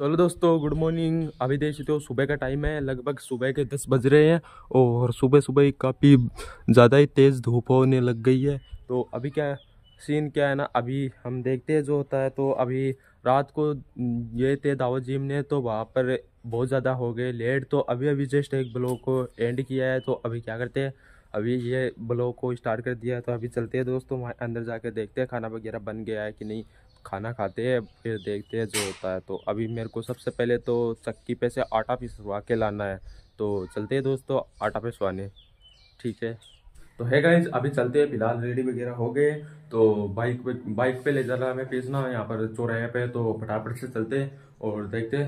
तो हेलो दोस्तों good morning अभी देख सकते हो सुबह का टाइम है लगभग सुबह के दस बज रहे हैं और सुबह सुबह ही काफ़ी ज़्यादा ही तेज़ धूप होने लग गई है तो अभी क्या सीन क्या है ना अभी हम देखते हैं जो होता है तो अभी रात को ये थे दावत जिम ने तो वहाँ पर बहुत ज़्यादा हो गए लेट तो अभी अभी जस्ट एक ब्लॉग को एंड किया है तो अभी क्या करते हैं अभी ये ब्लॉग को स्टार्ट कर दिया है तो अभी चलते हैं दोस्तों वहाँ अंदर जाकर देखते हैं खाना वगैरह बन गया है कि नहीं खाना खाते हैं फिर देखते हैं जो होता है तो अभी मेरे को सबसे पहले तो चक्की पे से आटा पिसवा के लाना है तो चलते हैं दोस्तों आटा पिसवाने ठीक है तो है गाइज अभी चलते हैं फिलहाल रेडी वगैरह हो गए तो बाइक पे बाइक पे ले जा रहा है हमें पीसना यहाँ पर चौराहे पे तो फटाफट से चलते और देखते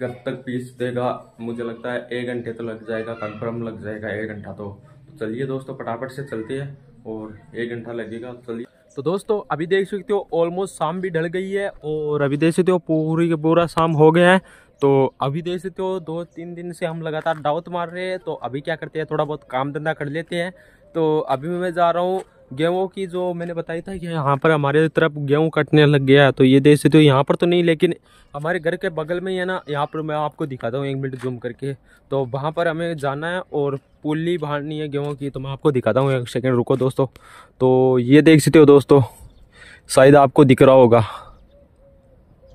कब तक पीस देगा मुझे लगता है एक घंटे तो लग जाएगा कन्फर्म लग जाएगा एक घंटा तो, तो चलिए दोस्तों फटाफट से चलते हैं और एक घंटा लगेगा तो चलिए तो दोस्तों अभी देख सकते हो ऑलमोस्ट शाम भी ढल गई है और अभी देख सकते हो पूरी का पूरा शाम हो गया है तो अभी देख सकते हो दो तीन दिन से हम लगातार डाउट मार रहे हैं तो अभी क्या करते हैं थोड़ा बहुत काम धंधा कर लेते हैं तो अभी मैं जा रहा हूँ गेहूँ की जो मैंने बताया था कि यहाँ पर हमारे तरफ गेहूँ कटने लग गया तो ये देख सकते हो यहाँ पर तो नहीं लेकिन हमारे घर के बगल में ही है ना यहाँ पर मैं आपको दिखाता हूँ एक मिनट जूम करके तो वहाँ पर हमें जाना है और पुली भाड़नी है गेहूँ की तो मैं आपको दिखाता हूँ एक सेकेंड रुको दोस्तों तो ये देख सकते हो दोस्तों शायद आपको दिख रहा होगा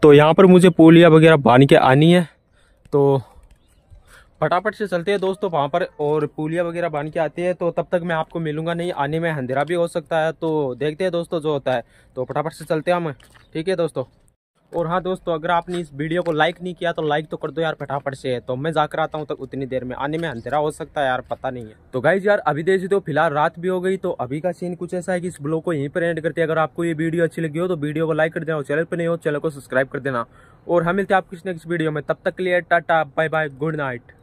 तो यहाँ पर मुझे पोलिया वगैरह बांध के आनी है तो फटाफट से चलते हैं दोस्तों वहाँ पर और पुलिया वगैरह बन के आती है तो तब तक मैं आपको मिलूंगा नहीं आने में अंधेरा भी हो सकता है तो देखते हैं दोस्तों जो होता है तो फटाफट से चलते हैं हम ठीक है दोस्तों और हाँ दोस्तों अगर आपने इस वीडियो को लाइक नहीं किया तो लाइक तो कर दो यार फटाफट से तो मैं जाकर आता हूँ तक उतनी देर में आने में अंधेरा हो सकता है यार पता नहीं है तो गाइज यार अभी देख दो फिलहाल रात भी हो गई तो अभी का सीन कुछ ऐसा है कि इस ब्लॉग को यहीं पर एंड करते हैं अगर आपको ये वीडियो अच्छी लगी हो तो वीडियो को लाइक कर देना चैनल पर नहीं हो चैनल को सब्सक्राइब कर देना और हम मिलते हैं आप किसी नेक्स्ट वीडियो में तब तक के लिए tata bye bye good night